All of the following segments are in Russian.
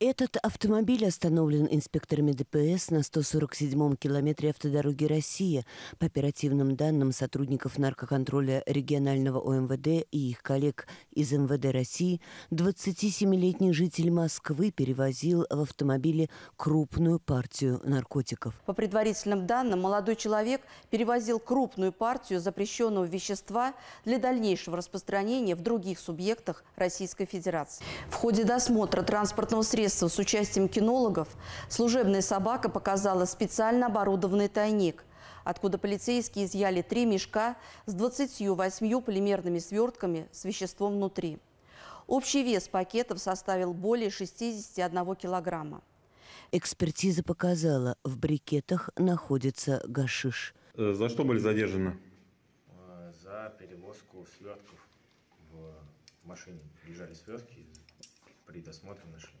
Этот автомобиль остановлен инспекторами ДПС на 147-м километре автодороги России по оперативным данным сотрудников наркоконтроля регионального ОМВД и их коллег из МВД России, 27-летний житель Москвы перевозил в автомобиле крупную партию наркотиков. По предварительным данным, молодой человек перевозил крупную партию запрещенного вещества для дальнейшего распространения в других субъектах Российской Федерации. В ходе досмотра транспортного средства лесу с участием кинологов служебная собака показала специально оборудованный тайник, откуда полицейские изъяли три мешка с 28 полимерными свертками с веществом внутри. Общий вес пакетов составил более 61 килограмма. Экспертиза показала, в брикетах находится гашиш. Э, за что были задержаны? Э, за перевозку свертков в машине. Лежали свертки, при досмотре нашли.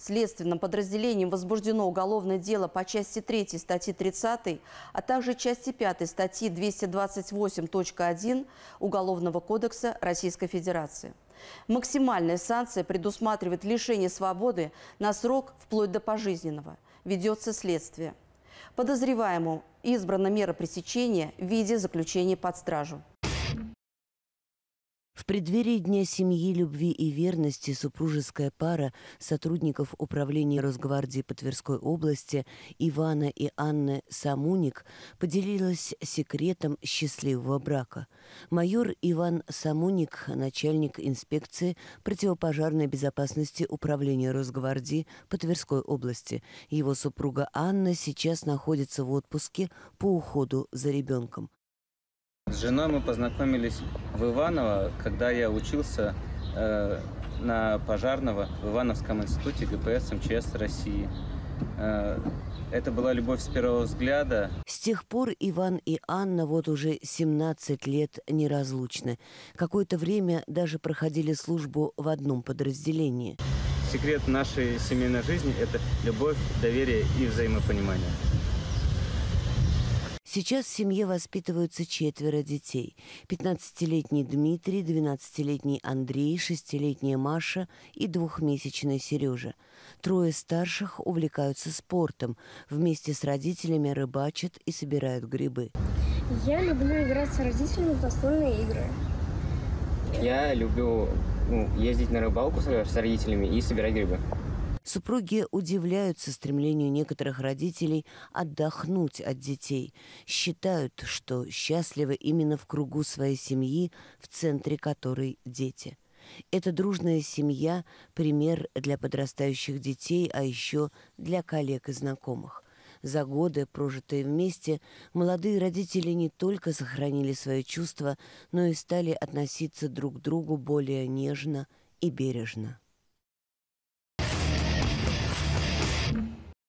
Следственным подразделением возбуждено уголовное дело по части 3 статьи 30, а также части 5 статьи 228.1 Уголовного кодекса Российской Федерации. Максимальная санкция предусматривает лишение свободы на срок вплоть до пожизненного. Ведется следствие. Подозреваемому избрана мера пресечения в виде заключения под стражу преддверии Дня семьи, любви и верности супружеская пара сотрудников Управления Росгвардии по Тверской области Ивана и Анны Самуник поделилась секретом счастливого брака. Майор Иван Самуник, начальник инспекции противопожарной безопасности Управления Росгвардии по Тверской области. Его супруга Анна сейчас находится в отпуске по уходу за ребенком. С женой мы познакомились в Иваново, когда я учился э, на пожарного в Ивановском институте ГПС МЧС России. Э, это была любовь с первого взгляда. С тех пор Иван и Анна вот уже 17 лет неразлучны. Какое-то время даже проходили службу в одном подразделении. Секрет нашей семейной жизни – это любовь, доверие и взаимопонимание. Сейчас в семье воспитываются четверо детей. 15-летний Дмитрий, 12-летний Андрей, 6-летняя Маша и двухмесячный Сережа. Трое старших увлекаются спортом, вместе с родителями рыбачат и собирают грибы. Я люблю играть с родителями в настольные игры. Я люблю ну, ездить на рыбалку с родителями и собирать грибы. Супруги удивляются стремлению некоторых родителей отдохнуть от детей, считают, что счастливы именно в кругу своей семьи, в центре которой дети. Эта дружная семья – пример для подрастающих детей, а еще для коллег и знакомых. За годы, прожитые вместе, молодые родители не только сохранили свои чувства, но и стали относиться друг к другу более нежно и бережно.